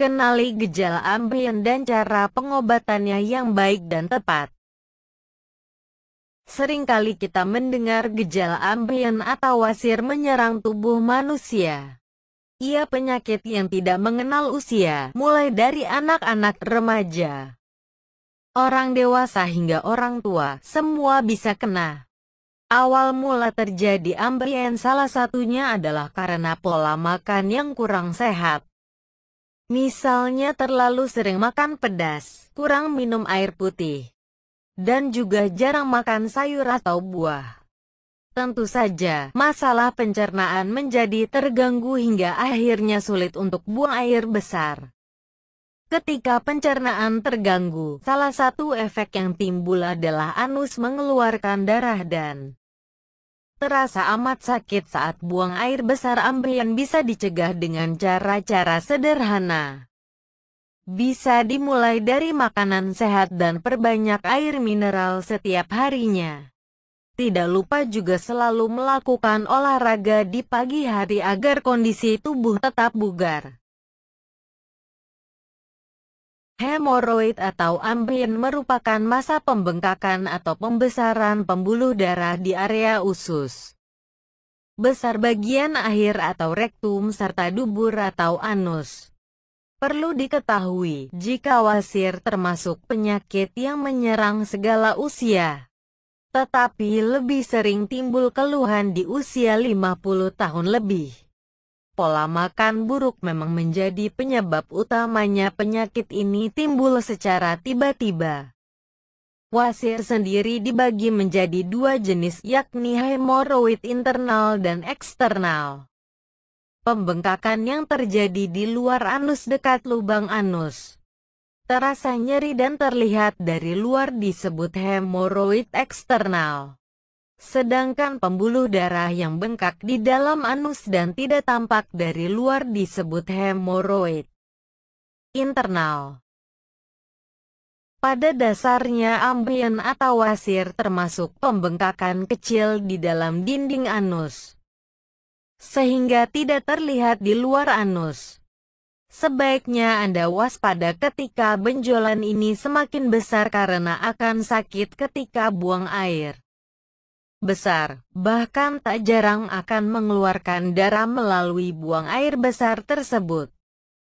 Kenali gejala ambeien dan cara pengobatannya yang baik dan tepat. Seringkali kita mendengar gejala ambeien atau wasir menyerang tubuh manusia. Ia penyakit yang tidak mengenal usia, mulai dari anak-anak remaja. Orang dewasa hingga orang tua, semua bisa kena. Awal mula terjadi ambeien salah satunya adalah karena pola makan yang kurang sehat. Misalnya terlalu sering makan pedas, kurang minum air putih, dan juga jarang makan sayur atau buah. Tentu saja, masalah pencernaan menjadi terganggu hingga akhirnya sulit untuk buang air besar. Ketika pencernaan terganggu, salah satu efek yang timbul adalah anus mengeluarkan darah dan Terasa amat sakit saat buang air besar ambeien bisa dicegah dengan cara-cara sederhana. Bisa dimulai dari makanan sehat dan perbanyak air mineral setiap harinya. Tidak lupa juga selalu melakukan olahraga di pagi hari agar kondisi tubuh tetap bugar. Hemoroid atau ambien merupakan masa pembengkakan atau pembesaran pembuluh darah di area usus. Besar bagian akhir atau rektum serta dubur atau anus. Perlu diketahui, jika wasir termasuk penyakit yang menyerang segala usia. Tetapi lebih sering timbul keluhan di usia 50 tahun lebih pola makan buruk memang menjadi penyebab utamanya penyakit ini timbul secara tiba-tiba. Wasir sendiri dibagi menjadi dua jenis yakni hemoroid internal dan eksternal. Pembengkakan yang terjadi di luar anus dekat lubang anus. Terasa nyeri dan terlihat dari luar disebut hemoroid eksternal. Sedangkan pembuluh darah yang bengkak di dalam anus dan tidak tampak dari luar disebut hemoroid internal. Pada dasarnya ambeien atau wasir termasuk pembengkakan kecil di dalam dinding anus. Sehingga tidak terlihat di luar anus. Sebaiknya Anda waspada ketika benjolan ini semakin besar karena akan sakit ketika buang air besar, bahkan tak jarang akan mengeluarkan darah melalui buang air besar tersebut.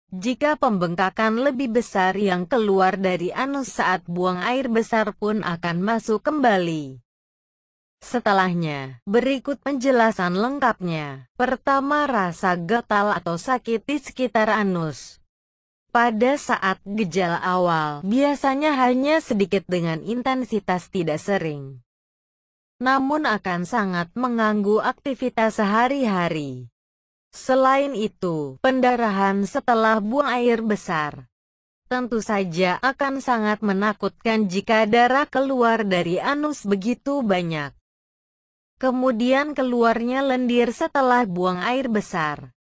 Jika pembengkakan lebih besar yang keluar dari anus saat buang air besar pun akan masuk kembali. Setelahnya, berikut penjelasan lengkapnya. Pertama, rasa gatal atau sakit di sekitar anus. Pada saat gejala awal, biasanya hanya sedikit dengan intensitas tidak sering namun akan sangat mengganggu aktivitas sehari-hari. Selain itu, pendarahan setelah buang air besar tentu saja akan sangat menakutkan jika darah keluar dari anus begitu banyak. Kemudian keluarnya lendir setelah buang air besar.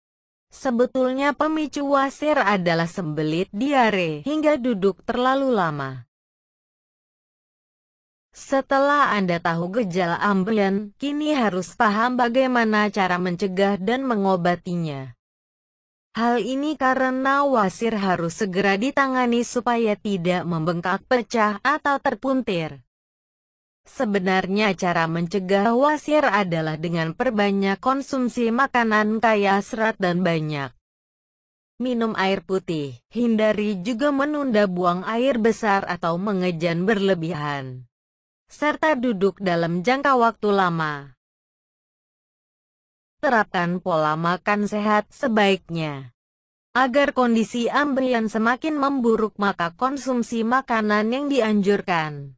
Sebetulnya pemicu wasir adalah sembelit diare hingga duduk terlalu lama. Setelah Anda tahu gejala ambeien, kini harus paham bagaimana cara mencegah dan mengobatinya. Hal ini karena wasir harus segera ditangani supaya tidak membengkak pecah atau terpuntir. Sebenarnya cara mencegah wasir adalah dengan perbanyak konsumsi makanan kaya serat dan banyak. Minum air putih, hindari juga menunda buang air besar atau mengejan berlebihan serta duduk dalam jangka waktu lama. Terapkan pola makan sehat sebaiknya. Agar kondisi ambeien semakin memburuk maka konsumsi makanan yang dianjurkan.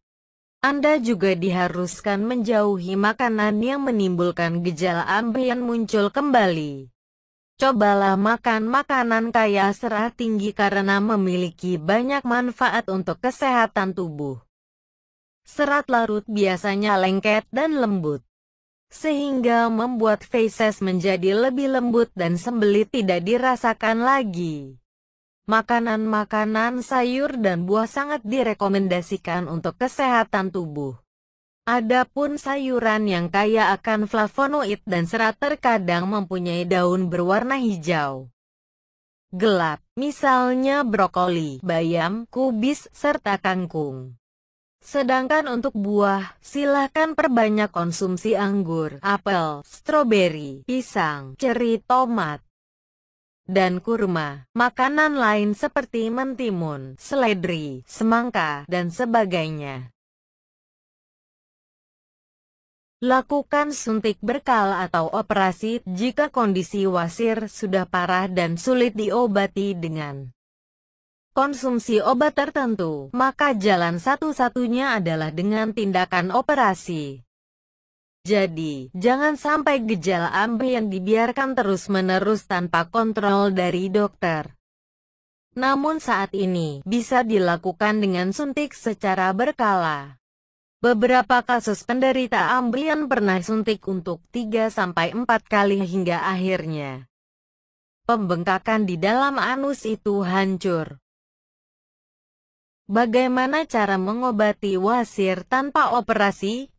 Anda juga diharuskan menjauhi makanan yang menimbulkan gejala ambeien muncul kembali. Cobalah makan makanan kaya serat tinggi karena memiliki banyak manfaat untuk kesehatan tubuh. Serat larut biasanya lengket dan lembut, sehingga membuat faces menjadi lebih lembut dan sembelit tidak dirasakan lagi. Makanan-makanan sayur dan buah sangat direkomendasikan untuk kesehatan tubuh. Adapun sayuran yang kaya akan flavonoid dan serat terkadang mempunyai daun berwarna hijau gelap, misalnya brokoli, bayam, kubis, serta kangkung. Sedangkan untuk buah, silakan perbanyak konsumsi anggur, apel, stroberi, pisang, ceri, tomat, dan kurma. Makanan lain seperti mentimun, seledri, semangka, dan sebagainya. Lakukan suntik berkala atau operasi jika kondisi wasir sudah parah dan sulit diobati dengan konsumsi obat tertentu, maka jalan satu-satunya adalah dengan tindakan operasi. Jadi, jangan sampai gejala ambeien dibiarkan terus-menerus tanpa kontrol dari dokter. Namun saat ini, bisa dilakukan dengan suntik secara berkala. Beberapa kasus penderita ambeien pernah suntik untuk 3-4 kali hingga akhirnya pembengkakan di dalam anus itu hancur. Bagaimana cara mengobati wasir tanpa operasi?